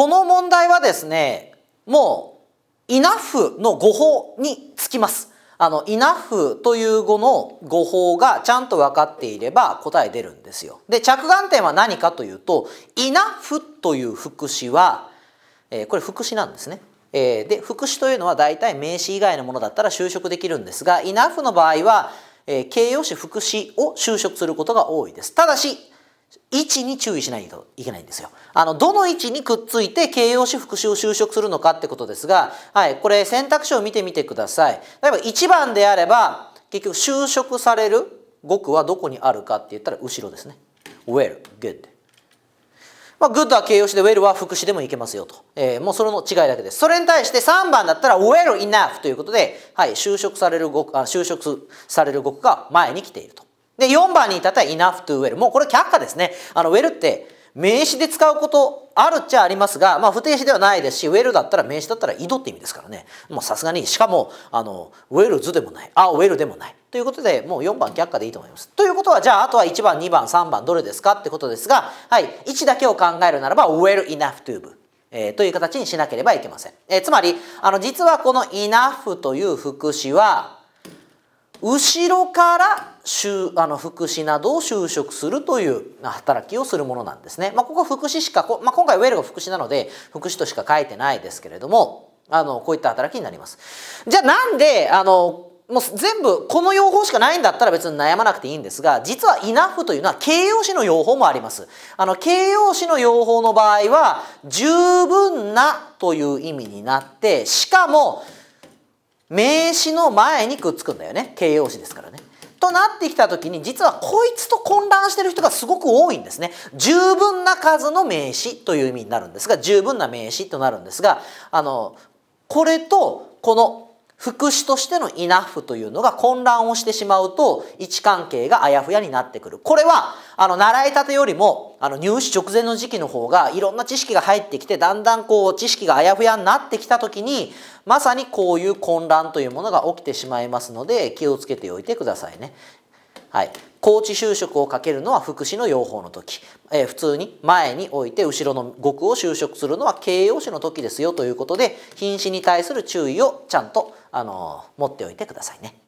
この問題はですね、もう、イナフの語法につきます。あの、イナフという語の語法がちゃんと分かっていれば答え出るんですよ。で、着眼点は何かというと、イナフという副詞は、えー、これ副詞なんですね。えー、で、副詞というのは大体名詞以外のものだったら就職できるんですが、イナフの場合は、えー、形容詞副詞を就職することが多いです。ただし、位置に注意しないといけないんですよ。あの、どの位置にくっついて形容詞、副詞を就職するのかってことですが、はい、これ選択肢を見てみてください。例えば1番であれば、結局就職される語句はどこにあるかって言ったら後ろですね。where, good. まあ、good は形容詞で well は副詞でもいけますよと。えー、もうそれの違いだけです。それに対して3番だったら well enough ということで、はい、就職される語句、あ就職される語句が前に来ていると。で、4番に至ったら enough to well。もうこれ却下ですね。あの、well って名詞で使うことあるっちゃありますが、まあ不定詞ではないですし、well だったら名詞だったら井戸って意味ですからね。もうさすがに、しかも、あの、well 図でもない、あ、well でもない。ということで、もう4番却下でいいと思います。ということは、じゃあ、あとは1番、2番、3番、どれですかってことですが、はい、1だけを考えるならば、well enough to えー、という形にしなければいけません。えー、つまり、あの、実はこの enough という副詞は、後ろからあの福祉などを就職するという働きをするものなんですね。まあ、ここ福祉しか、まあ、今回ウェルが福祉なので福祉としか書いてないですけれどもあのこういった働きになります。じゃあなんであのもう全部この用法しかないんだったら別に悩まなくていいんですが実はイナフというのは形容詞の用法もありますあの形容詞の用法の場合は十分なという意味になってしかも「名詞の前にくっつくんだよね形容詞ですからね。となってきた時に実はこいつと混乱してる人がすごく多いんですね。十分な数の名詞という意味になるんですが十分な名詞となるんですがあのこれとこの副詞としてのイナ o u というのが混乱をしてしまうと位置関係があやふやになってくる。これはあの習いたてよりもあの入試直前の時期の方がいろんな知識が入ってきてだんだんこう知識があやふやになってきた時にまさにこういう混乱というものが起きてしまいますので気をつけておいてくださいね。はい、高知就職をかけるのは副詞の用法の時、えー、普通に前に置いて後ろの語句を就職するのは形容詞の時ですよということで品詞に対する注意をちゃんと、あのー、持っておいてくださいね。